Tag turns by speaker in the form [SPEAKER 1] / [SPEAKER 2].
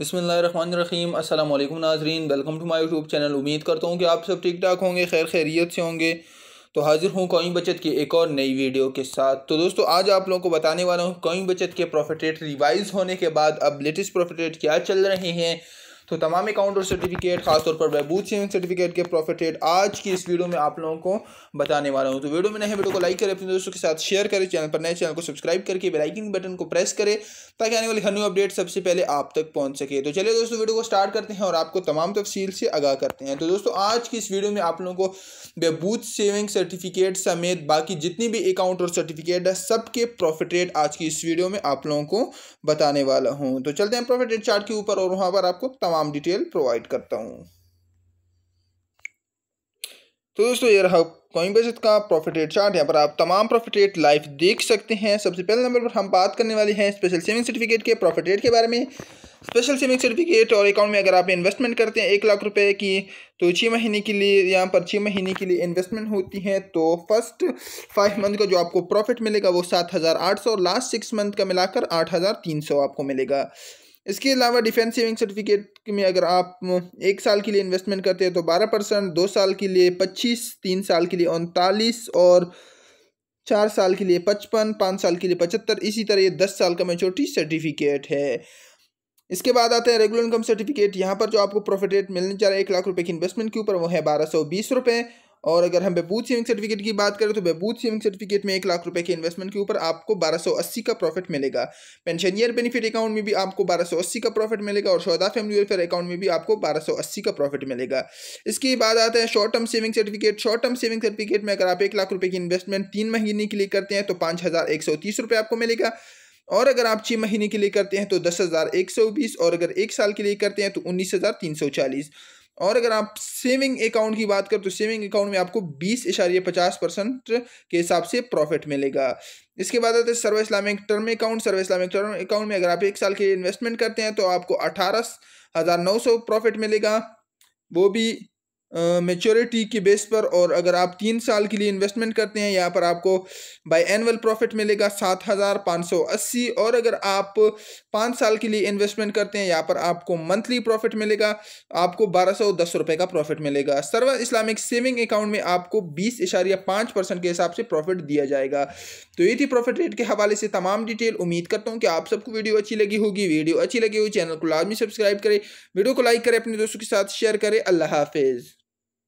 [SPEAKER 1] बसमीम असल नाजरीन welcome to my YouTube channel उम्मीद करता हूँ कि आप सब ठीक ठाक होंगे खैर खैरियत से होंगे तो हाजिर हूँ कौमी बचत की एक और नई वीडियो के साथ तो दोस्तों आज आप लोगों को बताने वाला हूँ कौमी बचत के प्रॉफिट रेट रिवाइज़ होने के बाद अब लेटेस्ट प्रॉफिट रेट क्या चल रहे हैं तो तमाम अकाउंट और सर्टिफिकेट खासतौर पर बहबूद सेविंग सर्टिफिकेट के प्रॉफिट रेट आज की इस वीडियो में आप लोगों को बताने वाला हूँ तो वीडियो में नए वीडियो को लाइक करें अपने दोस्तों के साथ शेयर करें चैनल पर नए चैनल को सब्सक्राइब करके बेलाइकिन बटन को प्रेस करें ताकि आने वाली हर न्यू अपडेट सबसे पहले आप तक पहुँच सके तो चलिए दोस्तों वीडियो को स्टार्ट करते हैं और आपको तमाम तफसील से आगा करते हैं तो दोस्तों आज की इस वीडियो में आप लोगों को बहबूद सेविंग सर्टिफिकेट समेत बाकी जितनी भी अकाउंट और सर्टिफिकेट है सबके प्रॉफिट रेट आज की इस वीडियो में आप लोगों को बताने वाला हूँ तो चलते हैं प्रॉफिट रेट चार्ट के ऊपर और वहाँ पर आपको तमाम तमाम डिटेल प्रोवाइड करता हूँ तो दोस्तों ये रहा कॉइन बचत का प्रॉफिट रेट चार्ट यहाँ पर आप तमाम प्रॉफिट रेट लाइफ देख सकते हैं सबसे पहले नंबर पर हम बात करने वाले हैं स्पेशल सेविंग सर्टिफिकेट के प्रॉफिट रेट के बारे में स्पेशल सेविंग सर्टिफिकेट और अकाउंट में अगर आप इन्वेस्टमेंट करते हैं एक लाख रुपए की तो छः महीने के लिए यहाँ पर छः महीने के लिए इन्वेस्टमेंट होती है तो फर्स्ट फाइव मंथ का जो आपको प्रॉफिट मिलेगा वो सात और लास्ट सिक्स मंथ का मिलाकर आठ आपको मिलेगा इसके अलावा डिफेंस सेविंग सर्टिफिकेट में अगर आप एक साल के लिए इन्वेस्टमेंट करते हैं तो बारह परसेंट दो साल के लिए पच्चीस तीन साल के लिए उनतालीस और चार साल के लिए पचपन पाँच साल के लिए पचहत्तर इसी तरह ये दस साल का मेचोरिटी सर्टिफिकेट है इसके बाद आता है रेगुलर इनकम सर्टिफिकेट यहाँ पर जो आपको प्रॉफिट रेट मिलने जा रहा है एक लाख रुपए की इन्वेस्टमेंट के ऊपर वो है बारह सौ बीस रुपये और अगर हम बेबूत सेविंग सर्टिफिकेट की बात करें तो बेबूत सेविंग सर्टिफिकेट में एक लाख रुपए के इन्वेस्टमेंट के ऊपर आपको 1280 का प्रॉफिट मिलेगा पेंशन ईयर बेनिफिट अकाउंट में भी आपको 1280 का प्रॉफिट मिलेगा और शौदा फैमिली वेलफेयर अकाउंट में भी आपको 1280 का प्रॉफिट मिलेगा इसके बाद आता है short term saving certificate short term saving certificate में अगर आप एक लाख रुपये की इन्वेस्टमेंट तीन महीने के लिए करते हैं तो पाँच आपको मिलेगा और अगर आप छः महीने के लिए करते हैं तो दस हज़ार एक सौ बीस और अगर एक साल के लिए करते हैं तो उन्नीस हज़ार तीन सौ चालीस और अगर आप सेविंग अकाउंट की बात करें तो सेविंग अकाउंट में आपको बीस इशारे पचास परसेंट के हिसाब से प्रॉफिट मिलेगा इसके बाद आते हैं Sarwa Islamic term account Sarwa Islamic term account में अगर आप एक साल के लिए इन्वेस्टमेंट करते हैं तो आपको अठारह हज़ार नौ सौ प्रॉफिट मिलेगा वो भी मेच्योरिटी के बेस पर और अगर आप तीन साल के लिए इन्वेस्टमेंट करते हैं यहाँ पर आपको बाय एनुअल प्रॉफिट मिलेगा सात हज़ार पाँच सौ अस्सी और अगर आप पाँच साल के लिए इन्वेस्टमेंट करते हैं यहाँ पर आपको मंथली प्रॉफिट मिलेगा आपको बारह सौ दस रुपये का प्रॉफिट मिलेगा सर्वा इस्लामिक सेविंग अकाउंट में आपको बीस इशारिया पाँच परसेंट के हिसाब से प्रॉफिट दिया जाएगा तो ये थी प्रॉफिट रेट के हवाले से तमाम डिटेल उम्मीद करता हूँ कि आप सबको वीडियो अच्छी लगी होगी वीडियो अच्छी लगी हुई चैनल को लाजमी सब्सक्राइब करें वीडियो को लाइक करें अपने दोस्तों के साथ शेयर करें अल्लाह हाफिज़